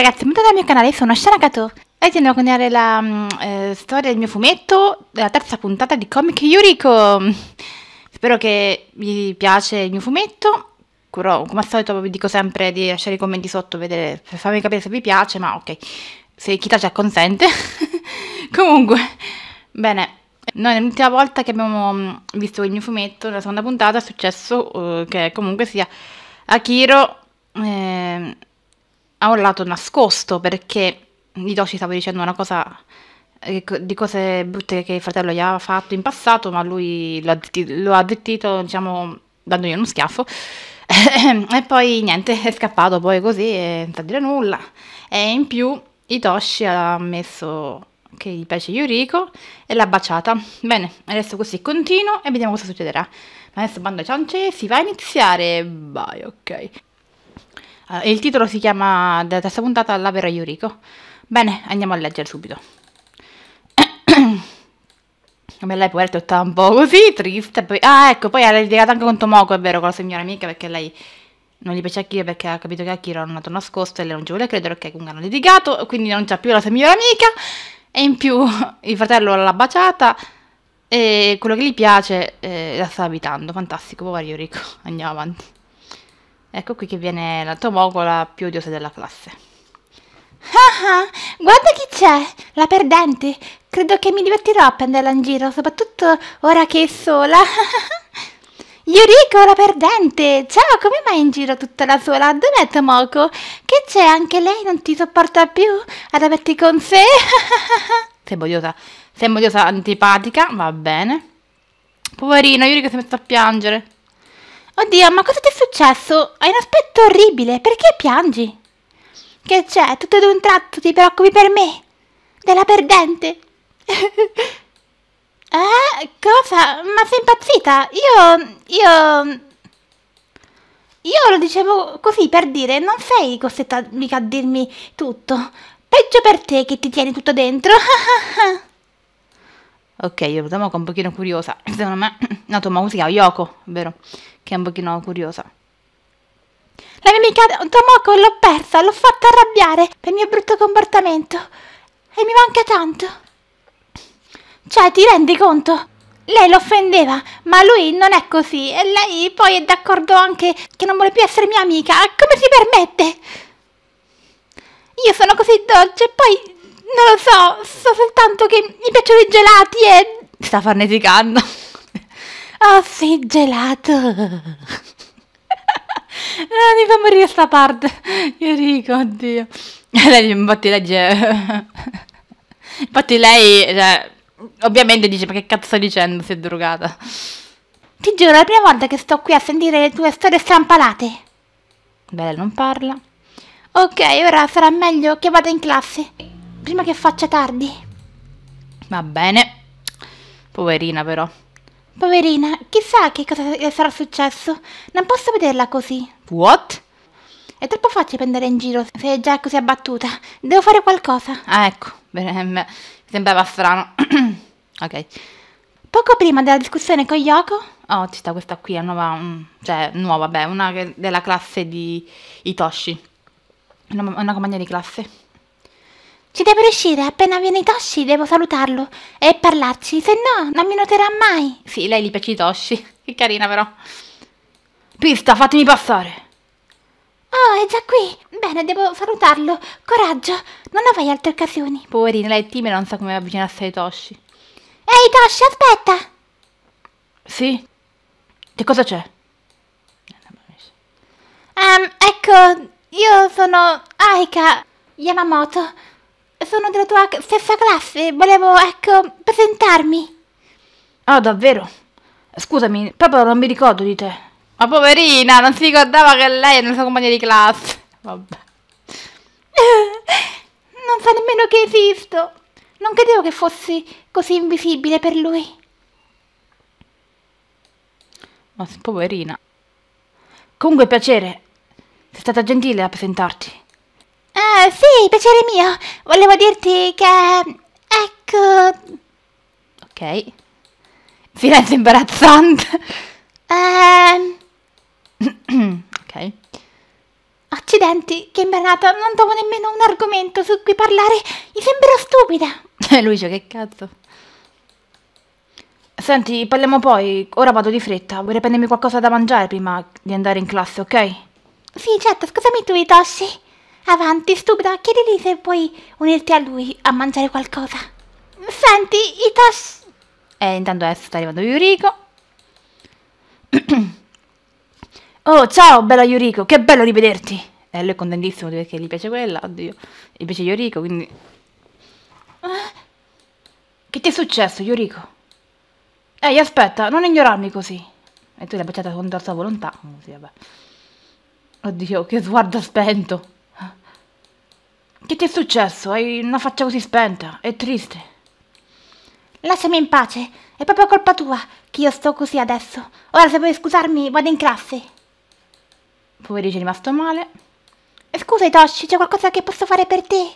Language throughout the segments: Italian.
ragazzi, benvenuti dal mio canale, sono Sharakato e ti a raccontare la mm, eh, storia del mio fumetto della terza puntata di Comic Yuriko. Spero che vi piace il mio fumetto. Curò, come al solito vi dico sempre di lasciare i commenti sotto per farmi capire se vi piace, ma ok, se Kita ci acconsente. Comunque, bene, noi l'ultima volta che abbiamo mm, visto il mio fumetto, nella seconda puntata, è successo eh, che comunque sia Akiro... Eh, ha un lato nascosto perché Ido ci stava dicendo una cosa eh, di cose brutte che il fratello gli ha fatto in passato, ma lui lo ha, lo ha dettito, diciamo, dandogli uno schiaffo. e poi niente, è scappato poi così senza dire nulla. E in più Itoshi ha messo che gli piace Yuriko e l'ha baciata. Bene, adesso così continuo e vediamo cosa succederà. Ma adesso bando ai ciance, si va a iniziare. Vai, ok. Eh, e il titolo si chiama della questa puntata La vera Yuriko. Bene, andiamo a leggere subito. Come lei poveretta stava un po' così triste. Poi... Ah, ecco, poi era litigata anche con Tomoko, è vero, con la signora amica, perché lei non gli piace Akira perché ha capito che Akira era un nato nascosto e lei non ci vuole credere, ok, comunque hanno litigato, quindi non c'è più la signora amica. E in più il fratello l'ha baciata e quello che gli piace eh, la sta abitando. Fantastico, povero Yuriko. Andiamo avanti. Ecco qui che viene la tomogola più odiosa della classe. Ah, ah, guarda chi c'è! La perdente! Credo che mi divertirò a prenderla in giro, soprattutto ora che è sola. Yuriko, la perdente! Ciao, come mai in giro tutta la sola? Dov'è Tomoko? Che c'è? Anche lei non ti sopporta più ad averti con sé? Sei odiosa. Sei odiosa antipatica, va bene. Poverino, Yuriko si è messa a piangere. Oddio, ma cosa ti è successo? Hai un aspetto orribile, perché piangi? Che c'è? Tutto ad un tratto ti preoccupi per me? Della perdente? eh? Cosa? Ma sei impazzita? Io... io... Io lo dicevo così per dire, non sei costretta mica a dirmi tutto. Peggio per te che ti tieni tutto dentro. Ok, io lo che è un pochino curiosa. Secondo me, no, Tomma, come si Yoko, vero? Che è un pochino curiosa. La mia amica Tomoko l'ho persa, l'ho fatta arrabbiare per il mio brutto comportamento. E mi manca tanto. Cioè, ti rendi conto? Lei lo offendeva, ma lui non è così. E lei poi è d'accordo anche che non vuole più essere mia amica. Come si permette? Io sono così dolce e poi non lo so, so soltanto che mi piacciono i gelati e... Sta farneticando. Oh sì, gelato. Ah, mi fa morire sta parte. Io dico, oddio. Lei, infatti, lei, infatti lei, cioè, ovviamente dice, ma che cazzo sto dicendo, si è drogata. Ti giuro, è la prima volta che sto qui a sentire le tue storie strampalate. Bella, non parla. Ok, ora sarà meglio che vada in classe. Prima che faccia tardi. Va bene. Poverina però. Poverina, chissà che cosa sarà successo. Non posso vederla così. What? È troppo facile prendere in giro se è già così abbattuta. Devo fare qualcosa. Ah, ecco. Eh, mi sembrava strano. ok. Poco prima della discussione con Yoko... Oh, ci sta questa qui, è nuova... Mm, cioè, nuova, beh, una della classe di Itoshi. Una, una compagna di classe. Ci deve riuscire, appena viene Toshi devo salutarlo e parlarci, se no non mi noterà mai. Sì, lei gli piace i Toshi, che carina però. Pista, fatemi passare. Oh, è già qui. Bene, devo salutarlo. Coraggio, non avrai altre occasioni. Poverina, lei è timida, non sa so come avvicinarsi ai Toshi. Ehi Toshi, aspetta! Sì? Che cosa c'è? Um, ecco, io sono Aika Yamamoto sono della tua stessa classe, volevo, ecco, presentarmi. Ah, davvero? Scusami, proprio non mi ricordo di te. Ma poverina, non si ricordava che lei è la sua compagna di classe. Vabbè. non sa nemmeno che esisto. Non credevo che fossi così invisibile per lui. Ma poverina. Comunque piacere. Sei stata gentile a presentarti. Ah, sì, piacere mio. Volevo dirti che... Ecco... Ok. Silenzio imbarazzante. Ehm... ok. Accidenti, che imbernata, non trovo nemmeno un argomento su cui parlare. Mi sembra stupida. Lucio, che cazzo. Senti, parliamo poi. Ora vado di fretta. Vorrei prendermi qualcosa da mangiare prima di andare in classe, ok? Sì, certo. Scusami tu, Itoshi. Avanti, stupida, chiedili se puoi unirti a lui a mangiare qualcosa. Senti, i tas... Eh, intanto adesso sta arrivando Yuriko. oh, ciao, bella Yuriko, che bello rivederti. E eh, lui è contentissimo perché gli piace quella, oddio. Gli piace Yuriko, quindi... Eh? Che ti è successo, Yuriko? Ehi, aspetta, non ignorarmi così. E tu l'hai baciata con torta volontà. Così, vabbè. Oddio, che sguardo spento. Che ti è successo? Hai una faccia così spenta. e triste. Lasciami in pace. È proprio colpa tua che io sto così adesso. Ora se vuoi scusarmi vado in classe. Poverici è rimasto male. Scusa Itoshi, c'è qualcosa che posso fare per te?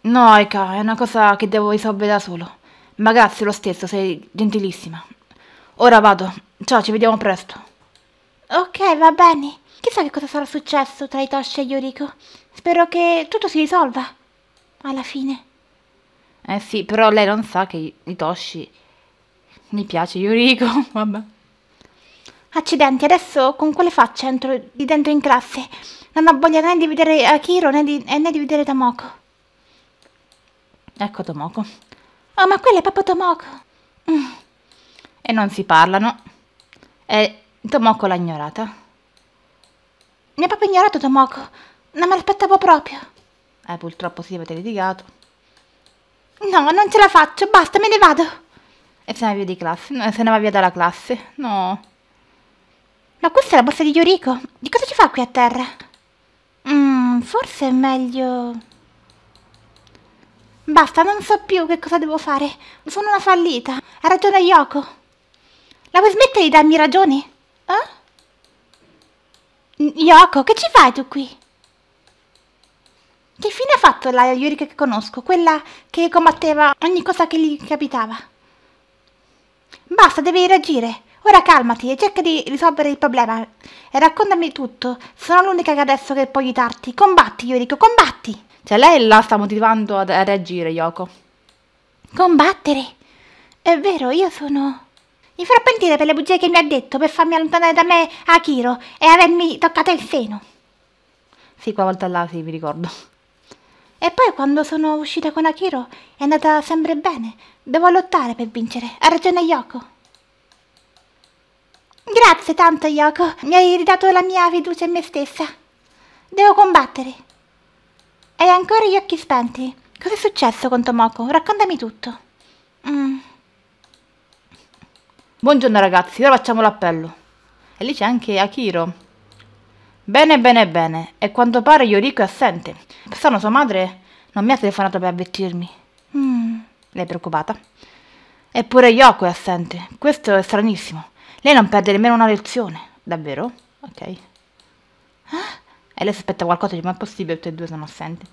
No, Eka, è una cosa che devo risolvere da solo. Ma grazie lo stesso, sei gentilissima. Ora vado. Ciao, ci vediamo presto. Ok, va bene. Chissà che cosa sarà successo tra Itoshi e Yoriko. Spero che tutto si risolva. Alla fine. Eh sì, però lei non sa che i Toshi. mi piace Yuriko, vabbè. Accidenti, adesso con quale faccia entro di dentro in classe? Non ho voglia né di vedere Akiro né di, eh, né di vedere Tomoko. Ecco Tomoko. Oh, ma quella è proprio Tomoko. Mm. E non si parlano. E Tomoko l'ha ignorata. Mi ha proprio ignorato Tomoko. Non me l'aspettavo proprio. Eh, purtroppo sì, avete litigato. No, non ce la faccio, basta, me ne vado. E se ne va via di classe, no, se ne va via dalla classe, no. Ma questa è la borsa di Yuriko. Di cosa ci fa qui a terra? Mmm, forse è meglio... Basta, non so più che cosa devo fare. Sono una fallita. Ha ragione Yoko. La vuoi smettere di darmi ragione? Eh? Yoko, che ci fai tu qui? Che fine ha fatto la Yurika che conosco? Quella che combatteva ogni cosa che gli capitava. Basta, devi reagire. Ora calmati e cerca di risolvere il problema. E raccontami tutto. Sono l'unica che adesso che può aiutarti. Combatti, Yuriko, combatti! Cioè, lei la sta motivando a reagire, Yoko. Combattere? È vero, io sono... Mi farò pentire per le bugie che mi ha detto per farmi allontanare da me Akiro e avermi toccato il seno. Sì, qua volta là, sì, mi ricordo. E poi quando sono uscita con Akiro è andata sempre bene. Devo lottare per vincere. Ha ragione Yoko. Grazie tanto Yoko, mi hai ridato la mia fiducia in me stessa. Devo combattere. Hai ancora gli occhi spenti. Cos'è successo con Tomoko? Raccontami tutto. Mm. Buongiorno ragazzi, ora facciamo l'appello. E lì c'è anche Akiro, Bene, bene, bene. E quanto pare Yoriko è assente. Strano, sua madre non mi ha telefonato per avvertirmi. Mm, lei è preoccupata. Eppure Yoko è assente. Questo è stranissimo. Lei non perde nemmeno una lezione. Davvero? Ok. Eh? E lei si aspetta qualcosa di ma è possibile che tutte e due sono assenti.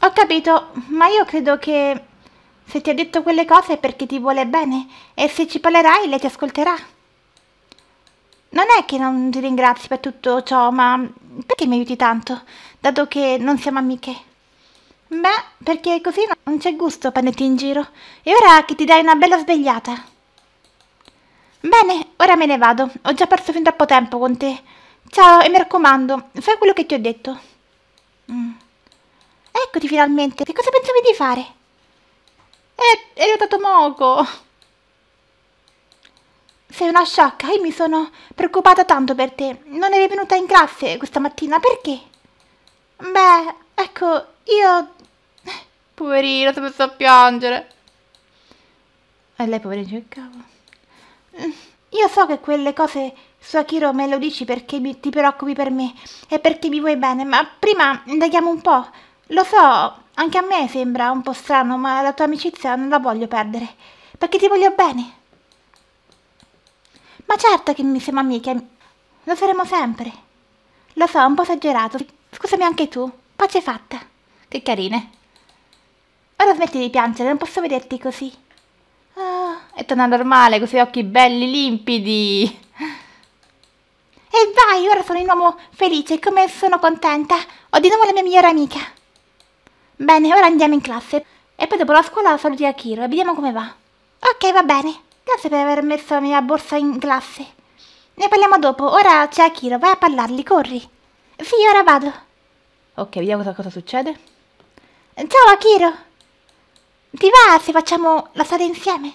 Ho capito, ma io credo che se ti ha detto quelle cose è perché ti vuole bene e se ci parlerai lei ti ascolterà. Non è che non ti ringrazi per tutto ciò, ma perché mi aiuti tanto, dato che non siamo amiche? Beh, perché così non c'è gusto prenderti in giro. E ora che ti dai una bella svegliata. Bene, ora me ne vado. Ho già perso fin troppo tempo con te. Ciao e mi raccomando, fai quello che ti ho detto. Mm. Eccoti finalmente. Che cosa pensavi di fare? È, eh, è arrivato Moco. Sei una sciocca, io eh, mi sono preoccupata tanto per te. Non eri venuta in classe questa mattina, perché? Beh, ecco, io... Poverina, si è messo a piangere. E lei poverina che cavolo. Mm, io so che quelle cose su Akiro me lo dici perché mi, ti preoccupi per me e perché mi vuoi bene, ma prima indaghiamo un po'. Lo so, anche a me sembra un po' strano, ma la tua amicizia non la voglio perdere, perché ti voglio bene. Ma certo che mi siamo amiche. Lo saremo sempre. Lo so, un po' esagerato. Scusami anche tu. Pace fatta. Che carine. Ora smetti di piangere, non posso vederti così. Oh, è torna normale, con questi occhi belli, limpidi. E vai, ora sono di nuovo felice, come sono contenta. Ho di nuovo la mia migliore amica. Bene, ora andiamo in classe. E poi dopo la scuola saluti a Kiro e vediamo come va. Ok, va bene. Grazie per aver messo la mia borsa in classe. Ne parliamo dopo. Ora c'è Akiro, vai a parlarli, corri. Sì, ora vado. Ok, vediamo cosa, cosa succede. Ciao Akiro. Ti va se facciamo la strada insieme?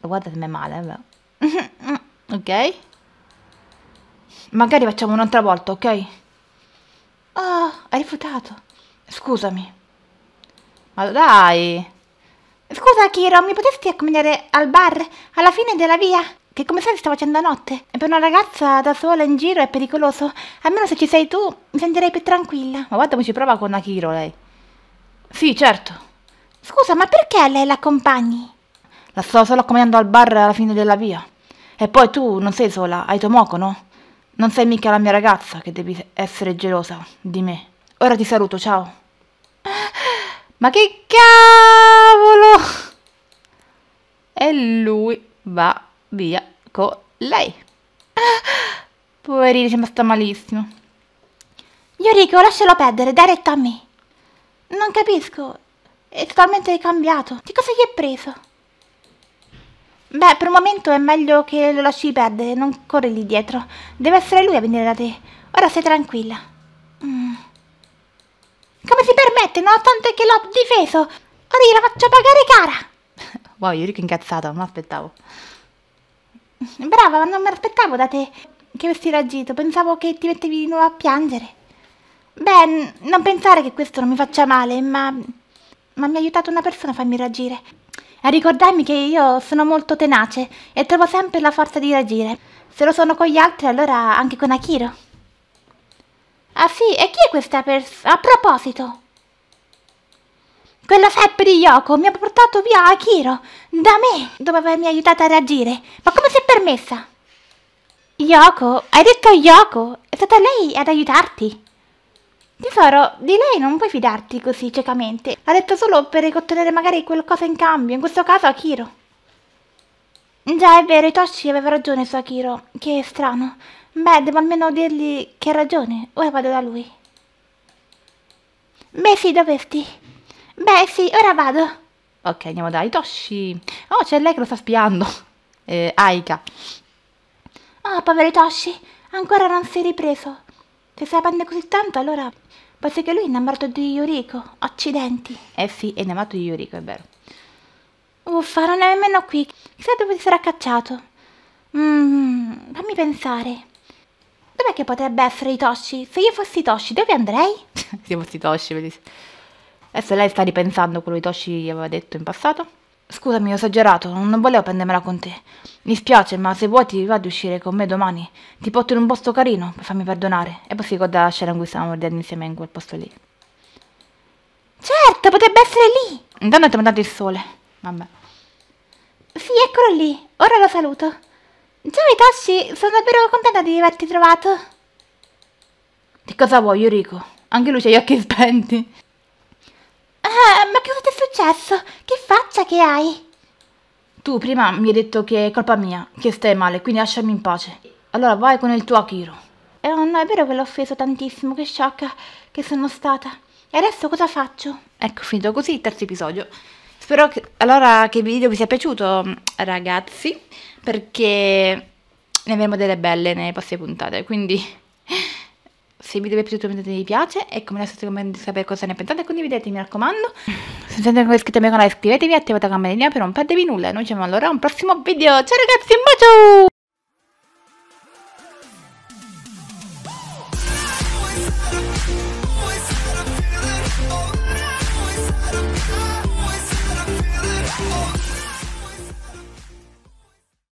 Guarda se mi è male, eh. ok. Magari facciamo un'altra volta, ok? Oh, hai rifiutato. Scusami. Ma dai! Scusa, Kiro, mi potresti accompagnare al bar, alla fine della via? Che come sai sta facendo a notte. E per una ragazza da sola in giro è pericoloso. Almeno se ci sei tu, mi sentirei più tranquilla. Ma guarda come ci prova con Akiro, lei. Sì, certo. Scusa, ma perché lei l'accompagni? La sto solo accompagnando al bar alla fine della via. E poi tu non sei sola, hai Tomoko, no? Non sei mica la mia ragazza che devi essere gelosa di me. Ora ti saluto, ciao. Ma che cavolo! E lui va via con lei. Ah, poverino, ci è sta malissimo. Yoriko, lascialo perdere, dai retta a me. Non capisco, è totalmente cambiato. Che cosa gli è preso? Beh, per un momento è meglio che lo lasci perdere, non corri lì dietro. Deve essere lui a venire da te. Ora sei tranquilla. Mm. Come si permette, nonostante che l'ho difeso? Ora gliela faccio pagare cara! wow, io rico incazzato, non aspettavo. Brava, ma non mi aspettavo da te che avessi reagito, pensavo che ti mettevi di nuovo a piangere. Beh, non pensare che questo non mi faccia male, ma... ma mi ha aiutato una persona a farmi reagire. A ricordarmi che io sono molto tenace e trovo sempre la forza di reagire. Se lo sono con gli altri, allora anche con Akiro. Ah sì, e chi è questa persona? A proposito, quella feppe di Yoko mi ha portato via Akiro, da me, dopo avermi aiutata a reagire. Ma come si è permessa? Yoko, hai detto Yoko, è stata lei ad aiutarti. Tesoro, di lei non puoi fidarti così ciecamente. Ha detto solo per ottenere magari qualcosa in cambio, in questo caso Akiro. Già, è vero, Itoshi aveva ragione su Akiro. Che strano. Beh, devo almeno dirgli che ha ragione. Ora vado da lui. Beh sì, dovresti. Beh sì, ora vado. Ok, andiamo da Itoshi. Oh, c'è lei che lo sta spiando. Eh, Aika. Oh, povero Itoshi, ancora non si è ripreso. Se stai parlando così tanto, allora... Pensi che lui è innamorato di Yuriko. Accidenti. Eh sì, è innamorato di Yuriko, è vero. Uffa, non è nemmeno qui. Chissà dove si sarà cacciato. Mmm, fammi pensare. Dov'è che potrebbe essere Itoshi? Se io fossi Toshi, dove andrei? Se io fossi Toshi, vedi. Adesso lei sta ripensando quello che Itoshi aveva detto in passato. Scusami, ho esagerato, non volevo prendermela con te. Mi spiace, ma se vuoi ti va di uscire con me domani. Ti porto in un posto carino, per farmi perdonare. E poi si ricorda la scena in cui stavamo guardando insieme in quel posto lì. Certo, potrebbe essere lì! Intanto è tornato il sole. Vabbè. Sì, eccolo lì. Ora lo saluto. Ciao Itoshi, sono davvero contenta di averti trovato. Che cosa vuoi, Yuriko? Anche lui ha gli occhi spenti. Ah, ma cosa ti è successo? Che faccia che hai? Tu prima mi hai detto che è colpa mia, che stai male, quindi lasciami in pace. Allora vai con il tuo Akiro. Eh, oh, no, è vero che l'ho offeso tantissimo, che sciocca che sono stata. E adesso cosa faccio? Ecco, finito così il terzo episodio. Spero che, allora che il video vi sia piaciuto ragazzi perché ne avremo delle belle nelle prossime puntate quindi se il video vi è piaciuto mettete mi piace e come lasciate commenti sapere cosa ne pensate condividete mi raccomando se siete ancora iscritti al mio canale iscrivetevi e attivate la campanellina per non perdervi nulla noi ci vediamo allora a un prossimo video ciao ragazzi un bacio